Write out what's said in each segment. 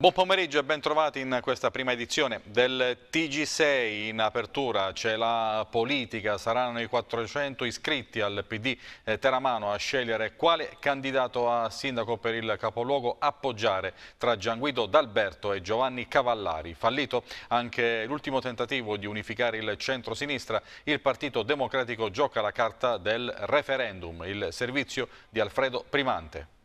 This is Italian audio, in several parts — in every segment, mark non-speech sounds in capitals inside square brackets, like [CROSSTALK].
Buon pomeriggio e ben trovati in questa prima edizione del TG6. In apertura c'è la politica, saranno i 400 iscritti al PD eh, Teramano a scegliere quale candidato a sindaco per il capoluogo appoggiare tra Gianguido D'Alberto e Giovanni Cavallari. Fallito anche l'ultimo tentativo di unificare il centro-sinistra, il Partito Democratico gioca la carta del referendum, il servizio di Alfredo Primante.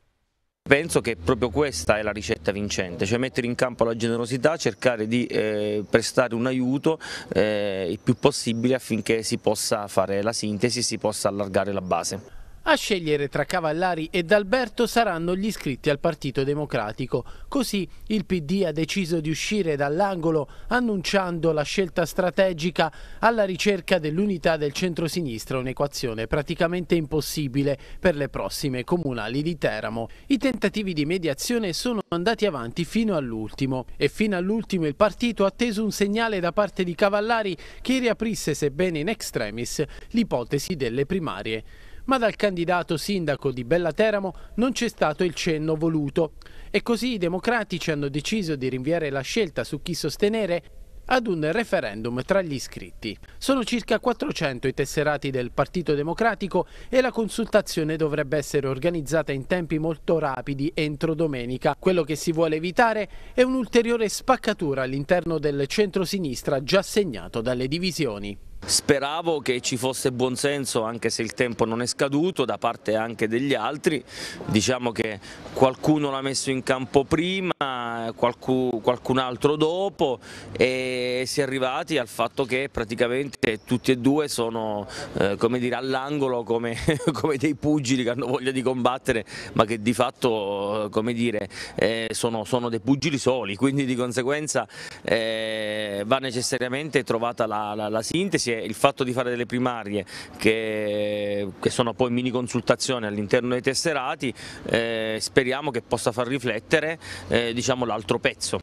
Penso che proprio questa è la ricetta vincente, cioè mettere in campo la generosità, cercare di eh, prestare un aiuto eh, il più possibile affinché si possa fare la sintesi e si possa allargare la base. A scegliere tra Cavallari e D'Alberto saranno gli iscritti al Partito Democratico. Così il PD ha deciso di uscire dall'angolo annunciando la scelta strategica alla ricerca dell'unità del centrosinistra, un'equazione praticamente impossibile per le prossime comunali di Teramo. I tentativi di mediazione sono andati avanti fino all'ultimo e fino all'ultimo il partito ha atteso un segnale da parte di Cavallari che riaprisse, sebbene in extremis, l'ipotesi delle primarie ma dal candidato sindaco di Bella Teramo non c'è stato il cenno voluto. E così i democratici hanno deciso di rinviare la scelta su chi sostenere ad un referendum tra gli iscritti. Sono circa 400 i tesserati del Partito Democratico e la consultazione dovrebbe essere organizzata in tempi molto rapidi entro domenica. Quello che si vuole evitare è un'ulteriore spaccatura all'interno del centro-sinistra già segnato dalle divisioni. Speravo che ci fosse buonsenso anche se il tempo non è scaduto da parte anche degli altri, diciamo che qualcuno l'ha messo in campo prima, qualcun, altro dopo e si è arrivati al fatto che praticamente tutti e due sono eh, all'angolo come, [LAUGHS] come, dei pugili che hanno voglia di combattere ma che di fatto dire, eh, sono, sono, dei pugili soli, quindi di conseguenza eh, va necessariamente trovata la, la, la sintesi il fatto di fare delle primarie che, che sono poi mini consultazioni all'interno dei tesserati eh, speriamo che possa far riflettere eh, diciamo, l'altro pezzo.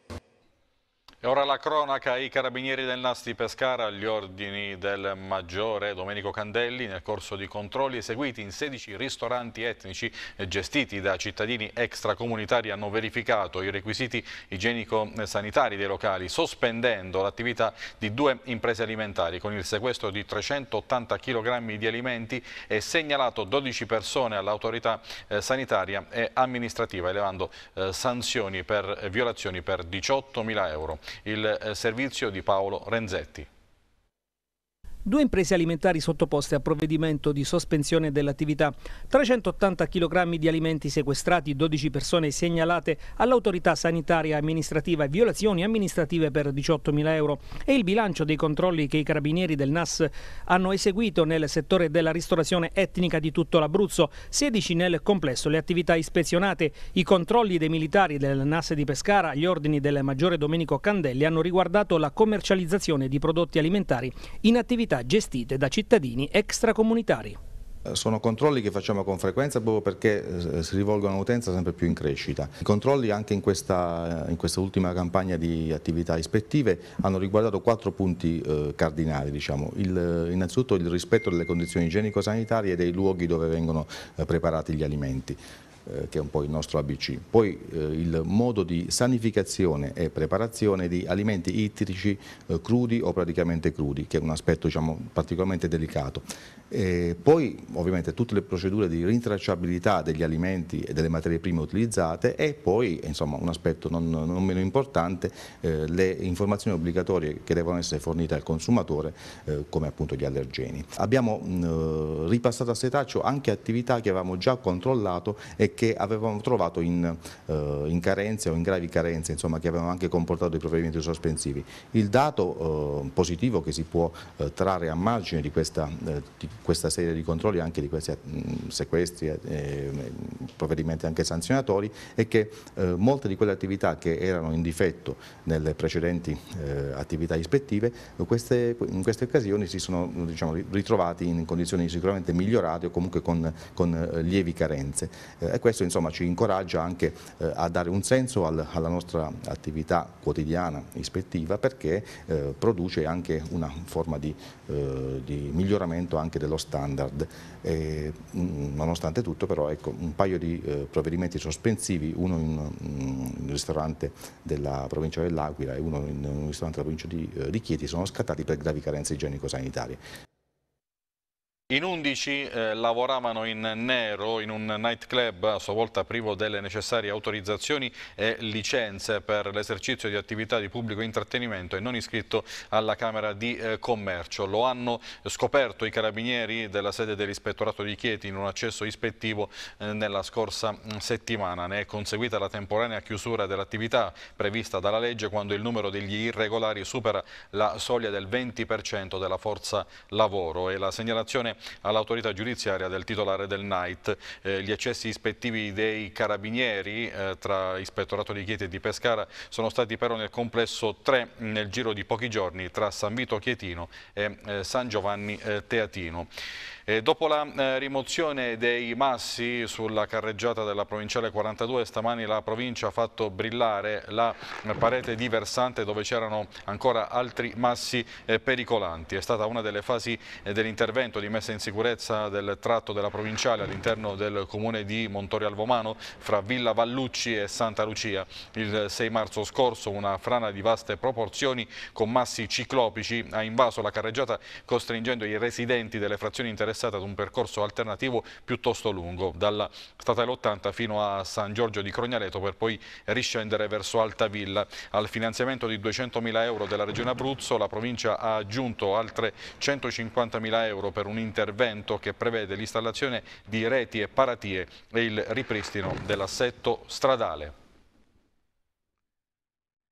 E ora la cronaca, i carabinieri del Nasti Pescara agli ordini del maggiore Domenico Candelli nel corso di controlli eseguiti in 16 ristoranti etnici gestiti da cittadini extracomunitari hanno verificato i requisiti igienico-sanitari dei locali sospendendo l'attività di due imprese alimentari con il sequestro di 380 kg di alimenti e segnalato 12 persone all'autorità eh, sanitaria e amministrativa elevando eh, sanzioni per eh, violazioni per 18 mila euro il eh, servizio di Paolo Renzetti due imprese alimentari sottoposte a provvedimento di sospensione dell'attività, 380 kg di alimenti sequestrati, 12 persone segnalate all'autorità sanitaria amministrativa e violazioni amministrative per 18.000 euro e il bilancio dei controlli che i carabinieri del NAS hanno eseguito nel settore della ristorazione etnica di tutto l'Abruzzo, 16 nel complesso, le attività ispezionate, i controlli dei militari del NAS di Pescara, gli ordini del Maggiore Domenico Candelli hanno riguardato la commercializzazione di prodotti alimentari in attività attività gestite da cittadini extracomunitari. Eh, sono controlli che facciamo con frequenza proprio perché eh, si rivolgono a un'utenza sempre più in crescita. I controlli anche in questa, eh, in questa, ultima campagna di attività ispettive hanno riguardato quattro punti cardinali. Diciamo. Il, innanzitutto il rispetto delle condizioni igienico-sanitarie e dei luoghi dove vengono preparati gli alimenti. Eh, che è un po' il nostro ABC. Poi eh, il modo di sanificazione e preparazione di alimenti ittrici eh, crudi o praticamente crudi, che è un aspetto diciamo, particolarmente delicato. E poi ovviamente tutte le procedure di rintracciabilità degli alimenti e delle materie prime utilizzate e poi, insomma, un aspetto non, non meno importante, eh, le informazioni obbligatorie che devono essere fornite al consumatore, eh, come appunto gli allergeni. Abbiamo mh, mm, ripassato a setaccio anche attività che avevamo già controllato e e che avevamo trovato in, eh, in carenze o in gravi carenze, insomma, che avevano anche comportato i provvedimenti sospensivi. Il dato eh, positivo che si può eh, trarre a margine di questa, di questa serie di controlli, anche di questi mm, sequestri, provvedimenti anche sanzionatori, è che molte di quelle attività che erano in difetto nelle precedenti attività ispettive, queste, in queste occasioni si sono diciamo, ritrovati in condizioni sicuramente migliorate o comunque con, con lievi carenze. Eh, ecco, questo insomma, ci incoraggia anche eh, a dare un senso al, alla nostra attività quotidiana ispettiva perché eh, produce anche una forma di, eh, di miglioramento anche dello standard. E, mh, mm, nonostante tutto però ecco, un paio di eh, provvedimenti sospensivi, uno in, in mm, un ristorante della provincia dell'Aquila e uno in un ristorante della provincia di, eh, di Chieti sono scattati per gravi carenze igienico-sanitarie. In 11 eh, lavoravano in nero in un nightclub a sua volta privo delle necessarie autorizzazioni e licenze per l'esercizio di attività di pubblico intrattenimento e non iscritto alla Camera di eh, Commercio. Lo hanno scoperto i carabinieri della sede dell'ispettorato di Chieti in un accesso ispettivo eh, nella scorsa mm, settimana. Ne è conseguita la temporanea chiusura dell'attività prevista dalla legge quando il numero degli irregolari supera la soglia del 20% della forza lavoro e la segnalazione all'autorità giudiziaria del titolare del Night. Eh, gli accessi ispettivi dei carabinieri eh, tra ispettorato di Chieti e di Pescara sono stati però nel complesso tre nel giro di pochi giorni tra San Vito Chietino e eh, San Giovanni eh, Teatino. E eh, dopo la eh, rimozione dei massi sulla carreggiata della provinciale 42, stamani la provincia ha fatto brillare la parete di versante dove c'erano ancora altri massi eh, pericolanti. È stata una delle fasi eh, dell'intervento di messa in sicurezza del tratto della provinciale all'interno del comune di Montorial Alvomano fra Villa Vallucci e Santa Lucia. Il 6 eh, marzo scorso una frana di vaste proporzioni con massi ciclopici ha invaso la carreggiata costringendo i residenti delle frazioni interessate interessate ad un percorso alternativo piuttosto lungo, dalla Statale 80 fino a San Giorgio di Crognaleto per poi riscendere verso Altavilla. Al finanziamento di 200.000 euro della Regione Abruzzo la provincia ha aggiunto altre 150.000 euro per un intervento che prevede l'installazione di reti e paratie e il ripristino dell'assetto stradale.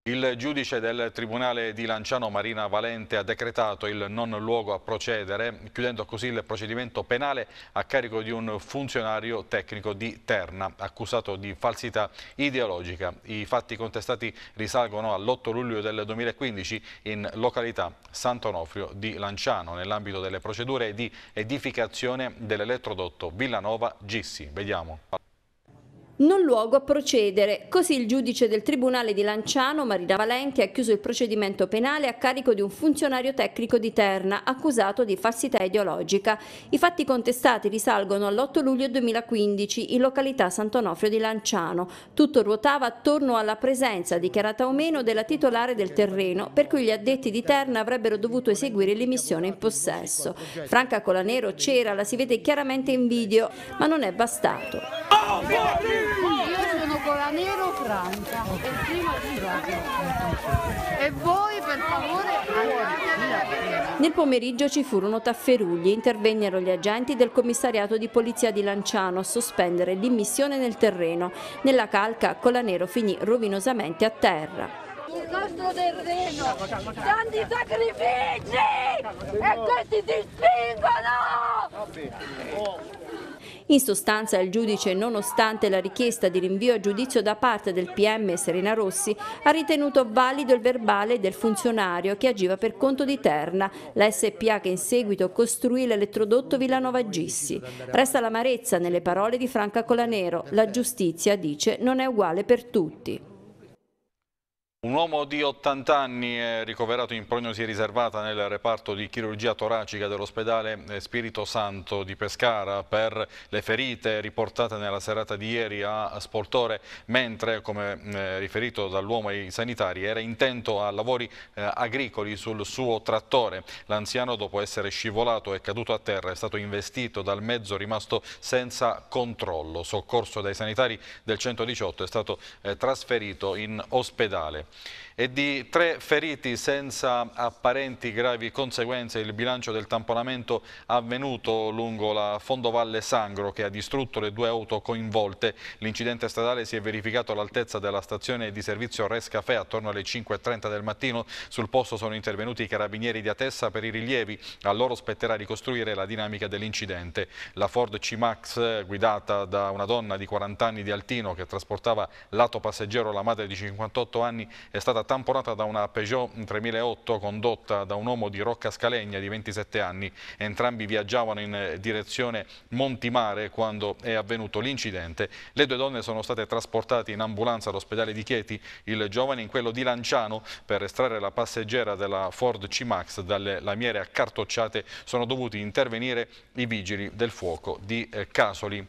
Il giudice del Tribunale di Lanciano Marina Valente ha decretato il non luogo a procedere, chiudendo così il procedimento penale a carico di un funzionario tecnico di Terna, accusato di falsità ideologica. I fatti contestati risalgono all'8 luglio del 2015 in località Sant'Onofrio di Lanciano, nell'ambito delle procedure di edificazione dell'elettrodotto Villanova Gissi. Vediamo non luogo a procedere. Così il giudice del Tribunale di Lanciano, Marina Valenti, ha chiuso il procedimento penale a carico di un funzionario tecnico di Terna, accusato di falsità ideologica. I fatti contestati risalgono all'8 luglio 2015 in località Sant'Onofrio di Lanciano. Tutto ruotava attorno alla presenza, dichiarata o meno, della titolare del terreno, per cui gli addetti di Terna avrebbero dovuto eseguire l'emissione in possesso. Franca Colanero c'era, la si vede chiaramente in video, ma non è bastato. Oh, io sono con la Nero Franca e prima di Roma. E voi per favore andate Nel pomeriggio ci furono tafferugli, intervennero gli agenti del commissariato di polizia di Lanciano a sospendere l'immissione nel terreno. Nella calca Colanero finì rovinosamente a terra sul nostro terreno tanti sacrifici e questi si spingono! In sostanza il giudice, nonostante la richiesta di rinvio a giudizio da parte del PM Serena Rossi, ha ritenuto valido il verbale del funzionario che agiva per conto di Terna, la SPA che in seguito costruì l'elettrodotto Villanova Gissi. Resta l'amarezza nelle parole di Franca Colanero, la giustizia, dice, non è uguale per tutti. Un uomo di 80 anni è ricoverato in prognosi riservata nel reparto di chirurgia toracica dell'ospedale Spirito Santo di Pescara per le ferite riportate nella serata di ieri a Sportore, mentre, come eh, riferito dall'uomo ai sanitari, era intento a lavori eh, agricoli sul suo trattore. L'anziano, dopo essere scivolato e caduto a terra, è stato investito dal mezzo rimasto senza controllo. Soccorso dai sanitari del 118 è stato eh, trasferito in ospedale e di tre feriti senza apparenti gravi conseguenze il bilancio del tamponamento avvenuto lungo la fondovalle Sangro che ha distrutto le due auto coinvolte. L'incidente stradale si è verificato all'altezza della stazione di servizio Rescafè attorno alle 5.30 del mattino. Sul posto sono intervenuti i carabinieri di Atessa per i rilievi. A loro spetterà ricostruire la dinamica dell'incidente. La Ford C-Max guidata da una donna di 40 anni di Altino che trasportava lato passeggero la madre di 58 anni è stata tamponata da una Peugeot 3008 condotta da un uomo di Rocca Scalegna di 27 anni. Entrambi viaggiavano in eh, direzione Montimare quando è avvenuto l'incidente. Le due donne sono state trasportate in ambulanza all'ospedale di Chieti, il giovane in quello di Lanciano per estrarre la passeggera della Ford C-Max dalle lamiere accartocciate sono dovuti intervenire i vigili del fuoco di eh, Casoli.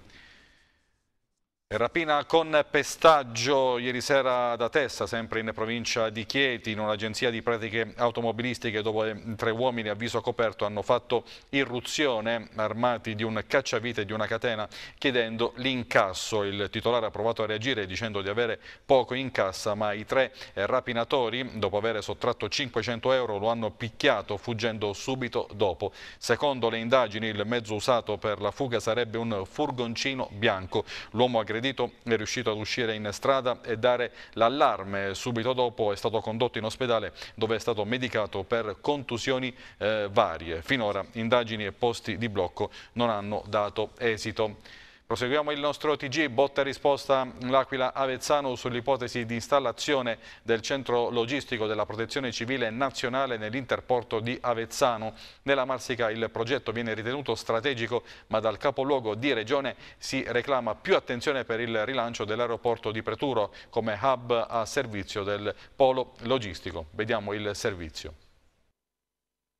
Rapina con pestaggio ieri sera da Tessa, sempre in provincia di Chieti, in un'agenzia di pratiche automobilistiche dove tre uomini a viso coperto hanno fatto irruzione armati di un cacciavite e di una catena chiedendo l'incasso. Il titolare ha provato a reagire dicendo di avere poco in cassa ma i tre rapinatori dopo aver sottratto 500 euro lo hanno picchiato fuggendo subito dopo. Secondo le indagini il mezzo usato per la fuga sarebbe un furgoncino bianco. L'uomo aggredito aggredito è riuscito ad uscire in strada e dare l'allarme. Subito dopo è stato condotto in ospedale dove è stato medicato per contusioni eh, varie. Finora indagini e posti di blocco non hanno dato esito. Proseguiamo il nostro TG, botta e risposta l'Aquila Avezzano sull'ipotesi di installazione del centro logistico della protezione civile nazionale nell'interporto di Avezzano. Nella Marsica il progetto viene ritenuto strategico ma dal capoluogo di regione si reclama più attenzione per il rilancio dell'aeroporto di Preturo come hub a servizio del polo logistico. Vediamo il servizio.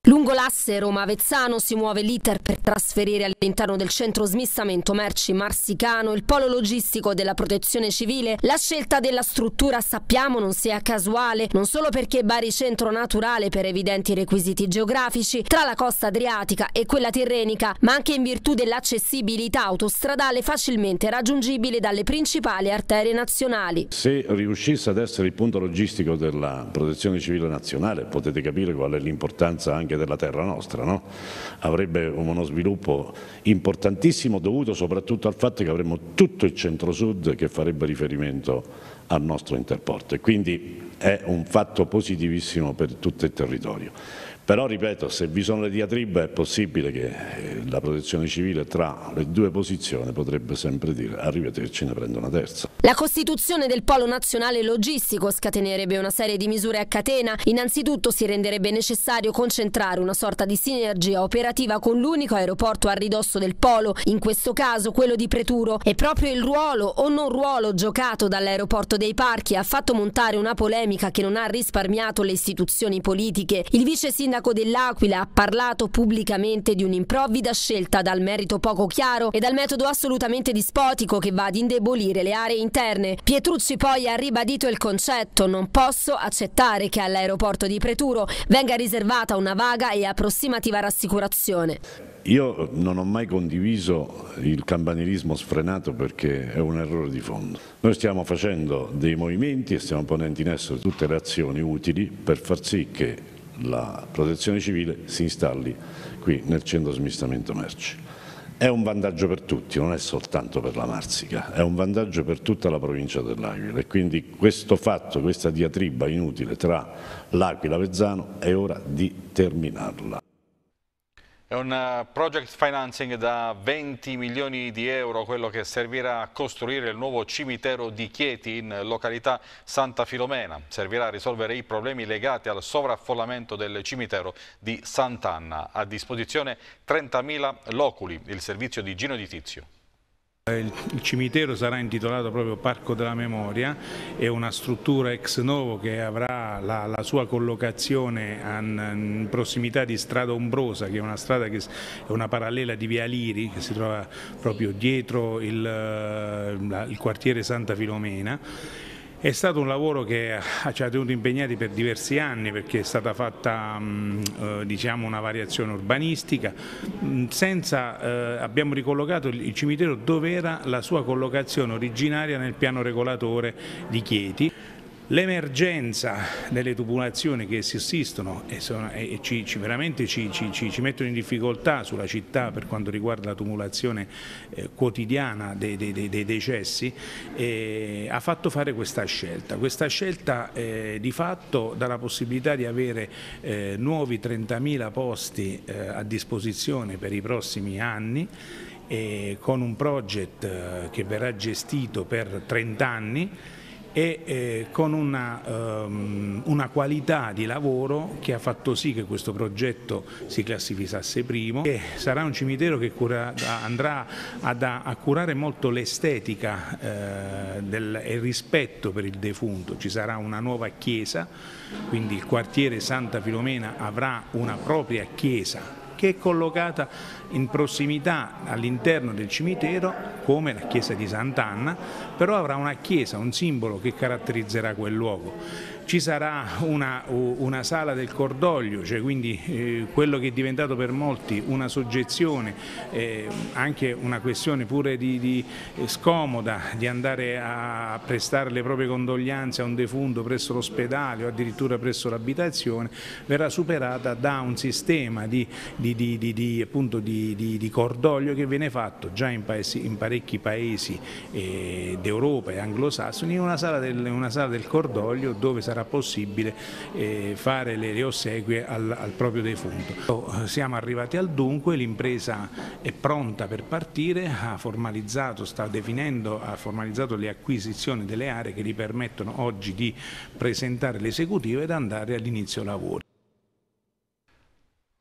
Lungo l'asse Roma-Avezzano si muove l'iter per trasferire all'interno del centro smistamento merci marsicano il polo logistico della protezione civile. La scelta della struttura sappiamo non sia casuale, non solo perché Bari centro naturale per evidenti requisiti geografici tra la costa adriatica e quella tirrenica, ma anche in virtù dell'accessibilità autostradale facilmente raggiungibile dalle principali arterie nazionali. Se riuscisse ad essere il punto logistico della protezione civile nazionale potete capire qual è l'importanza anche anche della terra nostra, no? avrebbe uno sviluppo importantissimo dovuto soprattutto al fatto che avremmo tutto il centro-sud che farebbe riferimento al nostro interporto e quindi è un fatto positivissimo per tutto il territorio. Però ripeto, se vi sono le diatribe è possibile che eh, la protezione civile tra le due posizioni potrebbe sempre dire arrivederci ne prendo una terza. La costituzione del polo nazionale logistico scatenerebbe una serie di misure a catena. Innanzitutto si renderebbe necessario concentrare una sorta di sinergia operativa con l'unico aeroporto a ridosso del polo, in questo caso quello di Preturo. E proprio il ruolo o non ruolo giocato dall'aeroporto dei parchi ha fatto montare una polemica che non ha risparmiato le istituzioni politiche. Il vice sindaco sindaco dell'Aquila ha parlato pubblicamente di un'improvvida scelta dal merito poco chiaro e dal metodo assolutamente dispotico che va ad indebolire le aree interne. Pietrucci poi ha ribadito il concetto non posso accettare che all'aeroporto di Preturo venga riservata una vaga e approssimativa rassicurazione. Io non ho mai condiviso il campanilismo sfrenato perché è un errore di fondo. Noi stiamo facendo dei movimenti e stiamo ponendo in essere tutte le azioni utili per far sì che la protezione civile si installi qui nel centro smistamento merci. È un vantaggio per tutti, non è soltanto per la Marsica, è un vantaggio per tutta la provincia dell'Aquila e quindi questo fatto, questa diatriba inutile tra l'Aquila e Vezzano è ora di terminarla. È un eh, project financing da 20 milioni di euro, quello che servirà a costruire il nuovo cimitero di Chieti in località Santa Filomena. Servirà a risolvere i problemi legati al sovraffollamento del cimitero di Sant'Anna. A disposizione 30.000 loculi, il servizio di Gino di Tizio. Il, cimitero sarà intitolato proprio Parco della Memoria, è una struttura ex novo che avrà la, la sua collocazione in prossimità di Strada Ombrosa, che è una strada che è una parallela di Via Liri, che si trova proprio dietro il, il quartiere Santa Filomena. È stato un lavoro che eh, ci ha tenuto impegnati per diversi anni perché è stata fatta mm, eh, diciamo, una variazione urbanistica, mm, senza, eh, abbiamo ricollocato il cimitero dove era la sua collocazione originaria nel piano regolatore di Chieti. L'emergenza delle popolazioni che sussistono e, sono, e ci, ci, veramente ci, ci, mettono in difficoltà sulla città per quanto riguarda la tumulazione eh, quotidiana dei, dei, dei decessi eh, ha fatto fare questa scelta. Questa scelta eh, di fatto dà la possibilità di avere eh, nuovi 30.000 posti eh, a disposizione per i prossimi anni eh, con un project che verrà gestito per 30 anni e eh, con una, um, una, qualità di lavoro che ha fatto sì che questo progetto si classificasse primo e sarà un cimitero che cura, andrà ad, a curare molto l'estetica eh, e il rispetto per il defunto, ci sarà una nuova chiesa, quindi il quartiere Santa Filomena avrà una propria chiesa che è collocata in prossimità all'interno del cimitero come la chiesa di Sant'Anna, però avrà una chiesa, un simbolo che caratterizzerà quel luogo ci sarà una, una sala del cordoglio, cioè quindi eh, quello che è diventato per molti una soggezione, eh, anche una questione pure di, di eh, scomoda di andare a prestare le proprie condoglianze a un defunto presso l'ospedale o addirittura presso l'abitazione, verrà superata da un sistema di, di, di cordoglio che viene fatto già in, paesi, in parecchi paesi d'Europa e anglosassoni, in una sala del, una sala del cordoglio dove sarà sarà possibile eh, fare le, le ossequie al, al, proprio defunto. Siamo arrivati al dunque, l'impresa è pronta per partire, ha formalizzato, sta definendo, ha formalizzato le acquisizioni delle aree che gli permettono oggi di presentare l'esecutivo ed andare all'inizio lavori.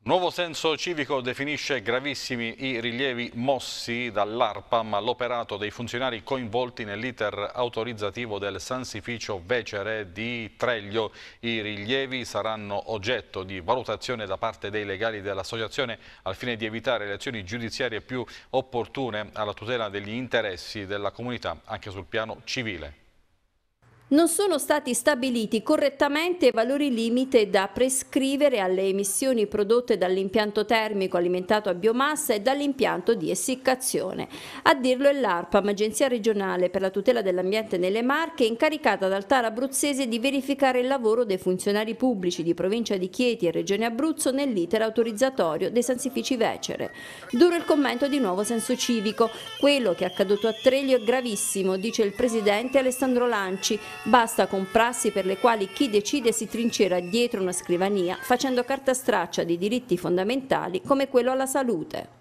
Nuovo senso civico definisce gravissimi i rilievi mossi dall'ARPA, ma l'operato dei funzionari coinvolti nell'iter autorizzativo del Sansificio Vecere di Treglio. I rilievi saranno oggetto di valutazione da parte dei legali dell'associazione al fine di evitare le azioni giudiziarie più opportune alla tutela degli interessi della comunità anche sul piano civile non sono stati stabiliti correttamente i valori limite da prescrivere alle emissioni prodotte dall'impianto termico alimentato a biomassa e dall'impianto di essiccazione. A dirlo è l'ARPAM, Agenzia regionale per la tutela dell'ambiente nelle Marche, incaricata dal TAR abruzzese di verificare il lavoro dei funzionari pubblici di provincia di Chieti e Regione Abruzzo nell'iter autorizzatorio dei sansifici Vecere. Duro il commento di nuovo senso civico. Quello che è accaduto a Treglio è gravissimo, dice il presidente Alessandro Lanci, Basta con prassi per le quali chi decide si trincera dietro una scrivania facendo carta straccia di diritti fondamentali come quello alla salute.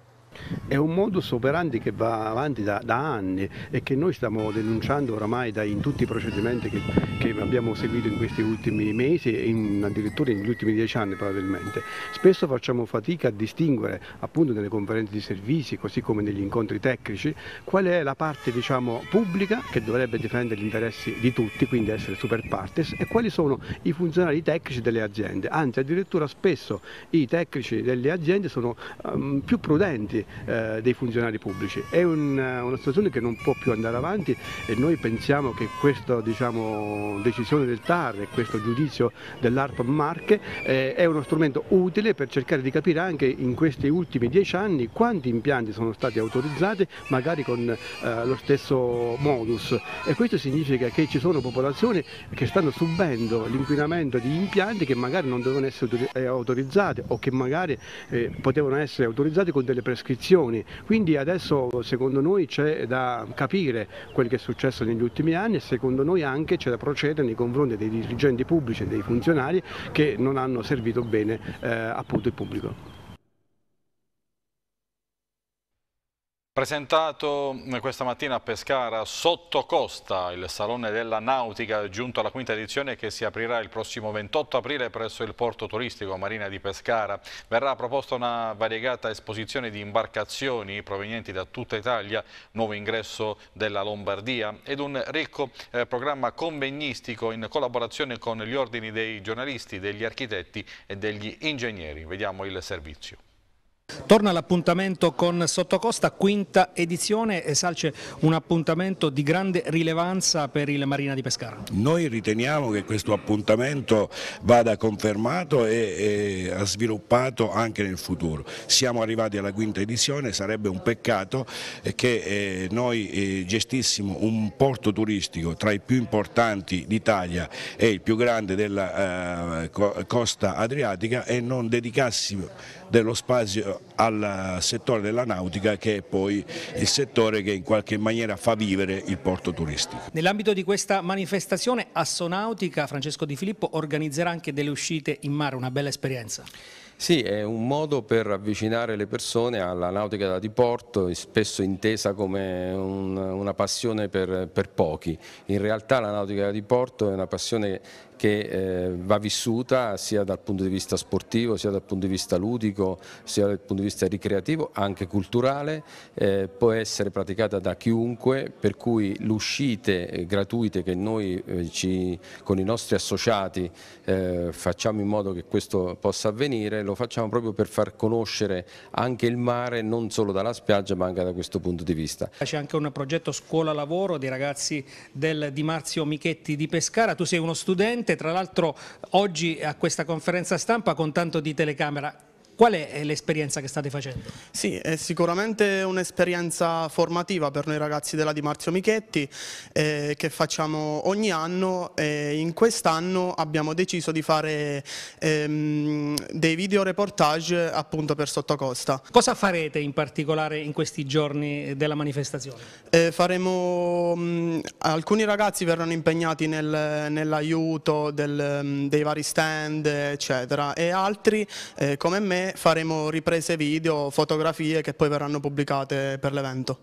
È un modus operandi che va avanti da, da anni e che noi stiamo denunciando oramai da, in tutti i procedimenti che, che, abbiamo seguito in questi ultimi mesi e addirittura negli ultimi dieci anni probabilmente. Spesso facciamo fatica a distinguere appunto nelle conferenze di servizi così come negli incontri tecnici qual è la parte diciamo, pubblica che dovrebbe difendere gli interessi di tutti, quindi essere super partes e quali sono i funzionari tecnici delle aziende. Anzi addirittura spesso i tecnici delle aziende sono um, più prudenti dipendenti, eh, dei funzionari pubblici. È un, eh, una situazione che non può più andare avanti e noi pensiamo che questa diciamo, decisione del TAR e questo giudizio dell'ARPA Marche eh, è uno strumento utile per cercare di capire anche in questi ultimi dieci anni quanti impianti sono stati autorizzati magari con eh, lo stesso modus e questo significa che ci sono popolazioni che stanno subendo l'inquinamento di impianti che magari non dovevano essere eh, autorizzati o che magari eh, potevano essere autorizzati con delle prescrizioni iscrizioni. Quindi adesso secondo noi c'è da capire quel che è successo negli ultimi anni e secondo noi anche c'è da procedere nei confronti dei dirigenti pubblici e dei funzionari che non hanno servito bene eh, appunto il pubblico. Presentato mm, questa mattina a Pescara sotto costa il Salone della Nautica giunto alla quinta edizione che si aprirà il prossimo 28 aprile presso il porto turistico Marina di Pescara. Verrà proposta una variegata esposizione di imbarcazioni provenienti da tutta Italia, nuovo ingresso della Lombardia ed un ricco eh, programma convegnistico in collaborazione con gli ordini dei giornalisti, degli architetti e degli ingegneri. Vediamo il servizio. Torna l'appuntamento con Sottocosta, quinta edizione e Salce un appuntamento di grande rilevanza per il Marina di Pescara. Noi riteniamo che questo appuntamento vada confermato e, e sviluppato anche nel futuro. Siamo arrivati alla quinta edizione, sarebbe un peccato che eh, noi eh, gestissimo un porto turistico tra i più importanti d'Italia e il più grande della eh, costa adriatica e non dedicassimo dello spazio al settore della nautica che è poi il settore che in qualche maniera fa vivere il porto turistico. Nell'ambito di questa manifestazione Assonautica, Francesco Di Filippo organizzerà anche delle uscite in mare, una bella esperienza. Sì, è un modo per avvicinare le persone alla nautica da diporto, spesso intesa come un, una passione per, per, pochi. In realtà la nautica da diporto è una passione che eh, va vissuta sia dal punto di vista sportivo, sia dal punto di vista ludico, sia dal punto di vista ricreativo, anche culturale, eh, può essere praticata da chiunque, per cui le uscite eh, gratuite che noi eh, ci, con i nostri associati eh, facciamo in modo che questo possa avvenire, lo facciamo proprio per far conoscere anche il mare, non solo dalla spiaggia ma anche da questo punto di vista. C'è anche un progetto scuola-lavoro dei ragazzi del Di Marzio Michetti di Pescara, tu sei uno studente, Presidente, tra l'altro oggi a questa conferenza stampa con tanto di telecamera. Qual è eh, l'esperienza che state facendo? Sì, è sicuramente un'esperienza formativa per noi ragazzi della Di Marzio Michetti eh, che facciamo ogni anno e in quest'anno abbiamo deciso di fare ehm, dei video reportage appunto per Sottocosta. Cosa farete in particolare in questi giorni eh, della manifestazione? Eh, faremo, mh, mm, alcuni ragazzi verranno impegnati nel, nell'aiuto mm, dei vari stand eccetera e altri eh, come me faremo riprese video, fotografie che poi verranno pubblicate per l'evento.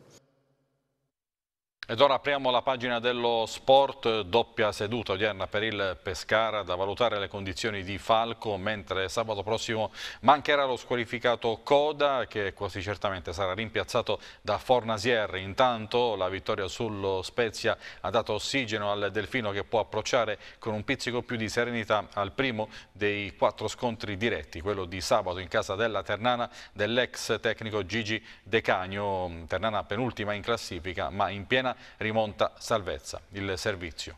Ed ora apriamo la pagina dello sport, doppia seduta odierna per il Pescara, da valutare le condizioni di Falco, mentre sabato prossimo mancherà lo squalificato Coda, che quasi certamente sarà rimpiazzato da Fornasier. Intanto la vittoria sullo Spezia ha dato ossigeno al Delfino che può approcciare con un pizzico più di serenità al primo dei quattro scontri diretti, quello di sabato in casa della Ternana dell'ex tecnico Gigi De Cagno. Ternana penultima in classifica, ma in piena rimonta salvezza il servizio.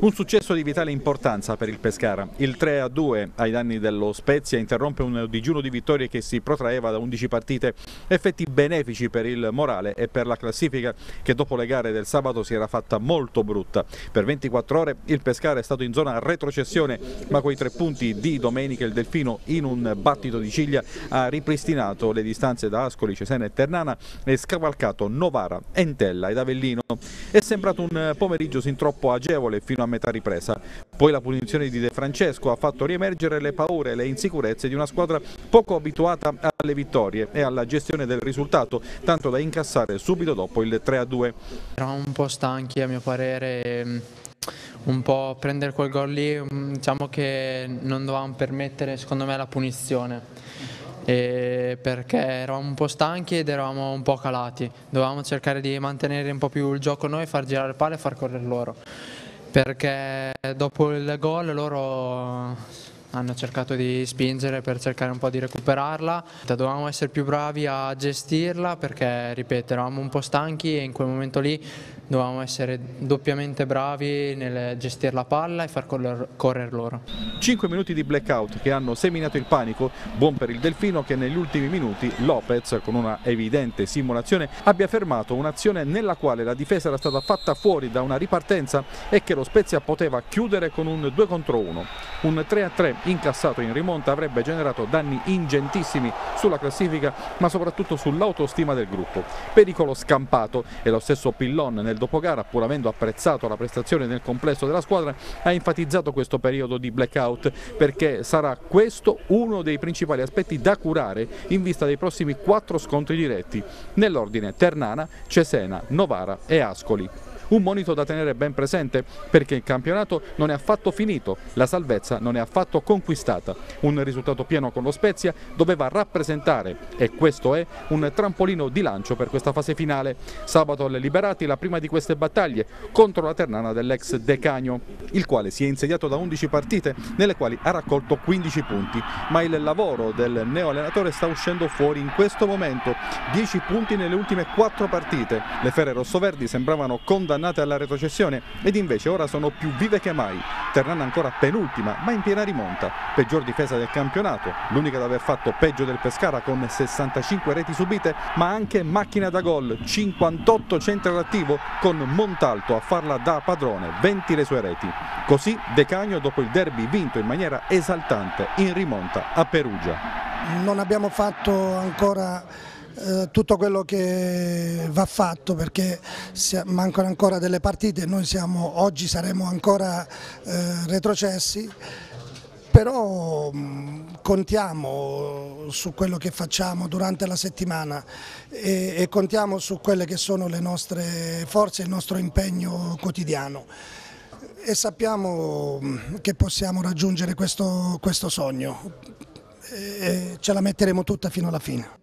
Un successo di vitale importanza per il Pescara. Il 3-2 ai danni dello Spezia interrompe un digiuno di vittorie che si protraeva da 11 partite, effetti benefici per il morale e per la classifica che dopo le gare del sabato si era fatta molto brutta. Per 24 ore il Pescara è stato in zona retrocessione, ma coi tre punti di domenica il Delfino in un battito di ciglia ha ripristinato le distanze da Ascoli, Cesena e Ternana e scavalcato Novara, Entella ed Avellino. È sembrato un pomeriggio sin troppo agevole fino a metà ripresa. Poi la punizione di De Francesco ha fatto riemergere le paure e le insicurezze di una squadra poco abituata alle vittorie e alla gestione del risultato, tanto da incassare subito dopo il 3-2. Eravamo un po' stanchi a mio parere, ehm, un po' prendere quel gol lì, mm, diciamo che non dovevamo permettere secondo me la punizione. E perché eravamo un po' stanchi ed eravamo un po' calati, dovevamo cercare di mantenere un po' più il gioco noi, far girare il palo e far correre loro perché dopo il gol loro hanno cercato di spingere per cercare un po' di recuperarla. Dovevamo essere più bravi a gestirla perché, ripeto, eravamo un po' stanchi e in quel momento lì dovevamo essere doppiamente bravi nel gestire la palla e far correre loro. Cinque minuti di blackout che hanno seminato il panico, buon per il Delfino che negli ultimi minuti Lopez con una evidente simulazione abbia fermato un'azione nella quale la difesa era stata fatta fuori da una ripartenza e che lo Spezia poteva chiudere con un 2 contro 1. Un 3 a 3 incassato in rimonta avrebbe generato danni ingentissimi sulla classifica ma soprattutto sull'autostima del gruppo. Pericolo scampato e lo stesso Pillon nel dopogara, pur avendo apprezzato la prestazione nel complesso della squadra, ha enfatizzato questo periodo di blackout perché sarà questo uno dei principali aspetti da curare in vista dei prossimi quattro scontri diretti nell'ordine Ternana, Cesena, Novara e Ascoli. Un monito da tenere ben presente perché il campionato non è affatto finito, la salvezza non è affatto conquistata. Un risultato pieno con lo Spezia doveva rappresentare, e questo è, un trampolino di lancio per questa fase finale. Sabato alle Liberati la prima di queste battaglie contro la ternana dell'ex Decagno, il quale si è insediato da 11 partite nelle quali ha raccolto 15 punti, ma il lavoro del neo allenatore sta uscendo fuori in questo momento, 10 punti nelle ultime 4 partite. Le ferre rossoverdi sembravano condannate condannate alla retrocessione ed invece ora sono più vive che mai. Ternana ancora penultima, ma in piena rimonta. Peggior difesa del campionato, l'unica ad aver fatto peggio del Pescara con 65 reti subite, ma anche macchina da gol, 58 centri all'attivo con Montalto a farla da padrone, 20 le sue reti. Così De Decagno dopo il derby vinto in maniera esaltante in rimonta a Perugia. Non abbiamo fatto ancora eh, tutto quello che va fatto perché mancano ancora delle partite, noi siamo, oggi saremo ancora eh, retrocessi però mm, contiamo su quello che facciamo durante la settimana e, e, contiamo su quelle che sono le nostre forze, il nostro impegno quotidiano e sappiamo mm, che possiamo raggiungere questo, questo sogno e ce la metteremo tutta fino alla fine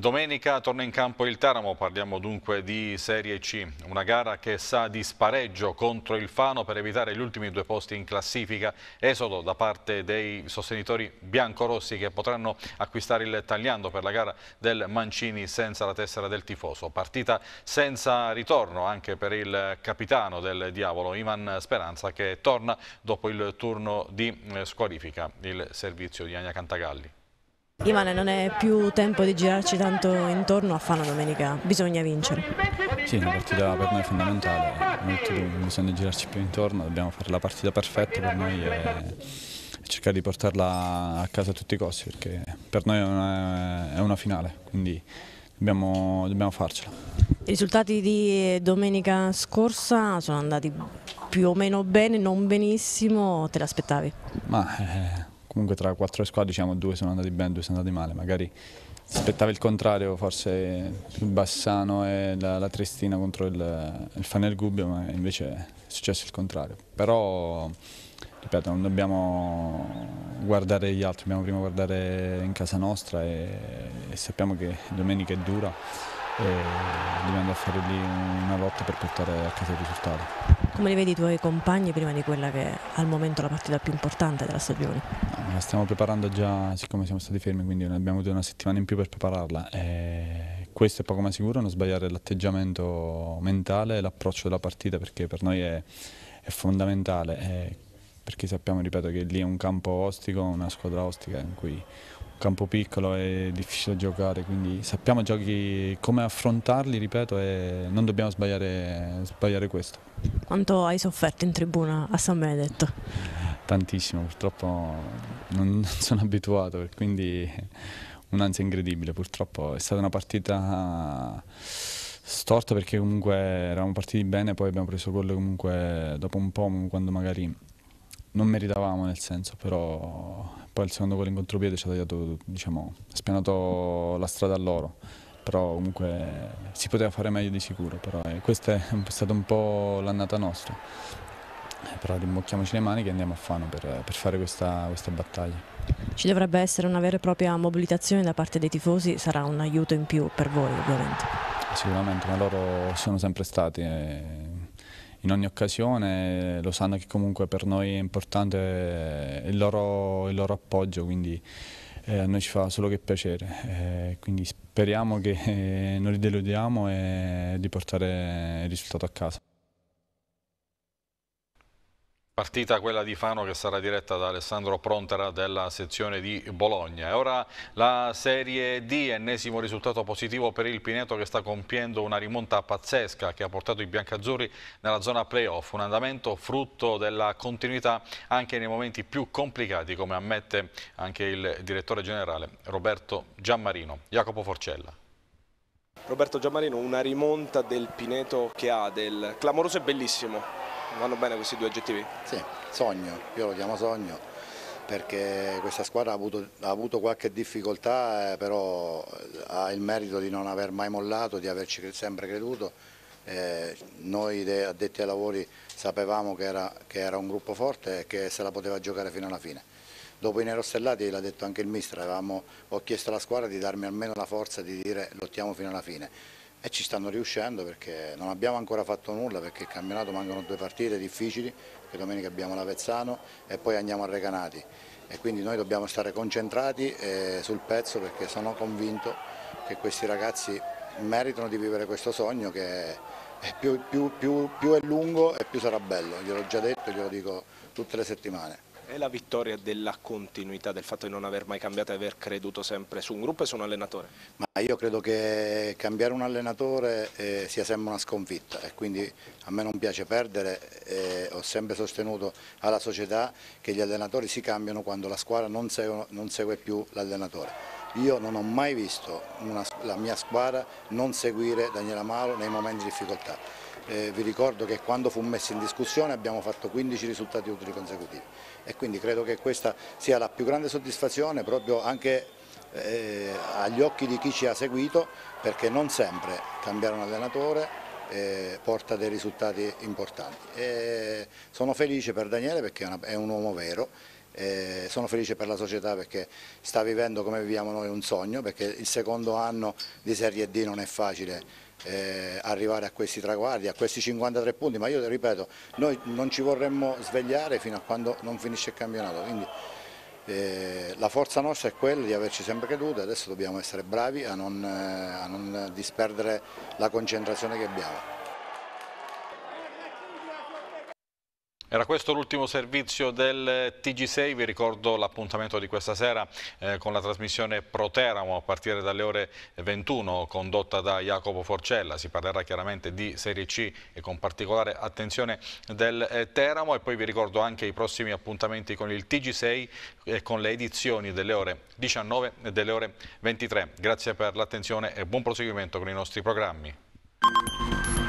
domenica torna in campo il Teramo, parliamo dunque di Serie C, una gara che sa di spareggio contro il Fano per evitare gli ultimi due posti in classifica, esodo da parte dei sostenitori biancorossi che potranno acquistare il tagliando per la gara del Mancini senza la tessera del tifoso, partita senza ritorno anche per il capitano del diavolo Ivan Speranza che torna dopo il turno di eh, squalifica, il servizio di Agna Cantagalli. Ivane non è più tempo di girarci tanto intorno a Fano domenica, bisogna vincere. Sì, è una partita per noi fondamentale, non bisogna girarci più intorno, dobbiamo fare la partita perfetta per noi e cercare di portarla a casa a tutti i costi perché per noi è una, è una finale, quindi dobbiamo, dobbiamo farcela. I risultati di domenica scorsa sono andati più o meno bene, non benissimo, te l'aspettavi? Ma... Eh comunque tra quattro squadre diciamo due sono andati bene, due sono andati male, magari si aspettava il contrario, forse il Bassano e la, la Trestina contro il, il Fanel Gubbio, ma invece è successo il contrario. Però, ripeto, non dobbiamo guardare gli altri, dobbiamo prima guardare in casa nostra e, e sappiamo che domenica è dura e dobbiamo fare lì una lotta per portare a casa il risultato. Come li vedi i tuoi compagni prima di quella che è al momento la partita più importante della stagione? Eh, stiamo preparando già, siccome siamo stati fermi, quindi abbiamo avuto una settimana in più per prepararla. E eh, questo è poco ma sicuro, non sbagliare l'atteggiamento mentale e l'approccio della partita, perché per noi è, è fondamentale, è eh, perché sappiamo, ripeto, che lì è un campo ostico, una squadra ostica in cui campo piccolo è difficile giocare, quindi sappiamo giochi come affrontarli, ripeto, e non dobbiamo sbagliare, sbagliare questo. Quanto hai sofferto in tribuna a San Benedetto? Tantissimo, purtroppo non sono abituato, quindi un'ansia incredibile, purtroppo è stata una partita storta perché comunque eravamo partiti bene, poi abbiamo preso gol comunque dopo un po' quando magari non meritavamo nel senso, però poi il secondo gol in contropiede ci ha tagliato, diciamo, spianato la strada a loro, però comunque si poteva fare meglio di sicuro, però eh, questa è stata un po' l'annata nostra, eh, però rimbocchiamoci le mani che andiamo a Fano per, per fare questa, questa battaglia. Ci dovrebbe essere una vera e propria mobilitazione da parte dei tifosi, sarà un aiuto in più per voi ovviamente. Sicuramente, ma loro sono sempre stati. Eh in ogni occasione, lo sanno che comunque per noi è importante eh, il loro, il loro appoggio, quindi eh, a noi ci fa solo che piacere, eh, quindi speriamo che eh, non li deludiamo e di portare il risultato a casa. Partita quella di Fano che sarà diretta da Alessandro Prontera della sezione di Bologna. E ora la Serie D, ennesimo risultato positivo per il Pineto che sta compiendo una rimonta pazzesca che ha portato i biancazzurri nella zona playoff. Un andamento frutto della continuità anche nei momenti più complicati come ammette anche il direttore generale Roberto Giammarino. Jacopo Forcella. Roberto Giammarino, una rimonta del Pineto che ha del clamoroso e bellissimo Vanno bene questi due aggettivi? Sì, sogno, io lo chiamo sogno perché questa squadra ha avuto, ha avuto qualche difficoltà eh, però eh, ha il merito di non aver mai mollato, di averci sempre creduto. Eh, noi addetti ai lavori sapevamo che era, che era un gruppo forte e che se la poteva giocare fino alla fine dopo i nerostellati l'ha detto anche il mister, avevamo, ho chiesto alla squadra di darmi almeno la forza di dire lottiamo fino alla fine e ci stanno riuscendo perché non abbiamo ancora fatto nulla perché il campionato mancano due partite difficili che domenica abbiamo l'Avezzano e poi andiamo a Recanati e quindi noi dobbiamo stare concentrati eh, sul pezzo perché sono convinto che questi ragazzi meritano di vivere questo sogno che è più, più, più, più è lungo e più sarà bello, gliel'ho già detto e glielo dico tutte le settimane. È la vittoria della continuità, del fatto di non aver mai cambiato e aver creduto sempre su un gruppo e su un allenatore? Ma io credo che cambiare un allenatore eh, sia sempre una sconfitta e quindi a me non piace perdere, eh, ho sempre sostenuto alla società che gli allenatori si cambiano quando la squadra non segue, non segue più l'allenatore. Io non ho mai visto una, la mia squadra non seguire Daniela Malo nei momenti di difficoltà eh, vi ricordo che quando fu messo in discussione abbiamo fatto 15 risultati utili consecutivi e quindi credo che questa sia la più grande soddisfazione proprio anche eh, agli occhi di chi ci ha seguito perché non sempre cambiare un allenatore eh, porta dei risultati importanti. E sono felice per Daniele perché è, una, è un uomo vero eh, sono felice per la società perché sta vivendo come viviamo noi un sogno, perché il secondo anno di Serie D non è facile eh, arrivare a questi traguardi, a questi 53 punti, ma io ripeto, noi non ci vorremmo svegliare fino a quando non finisce il campionato, quindi eh, la forza nostra è quella di averci sempre creduto, e adesso dobbiamo essere bravi a non, eh, a non disperdere la concentrazione che abbiamo. Era questo l'ultimo servizio del TG6, vi ricordo l'appuntamento di questa sera eh, con la trasmissione Proteramo a partire dalle ore 21 condotta da Jacopo Forcella, si parlerà chiaramente di Serie C e con particolare attenzione del eh, Teramo e poi vi ricordo anche i prossimi appuntamenti con il TG6 e con le edizioni delle ore 19 e delle ore 23. Grazie per l'attenzione e buon proseguimento con i nostri programmi.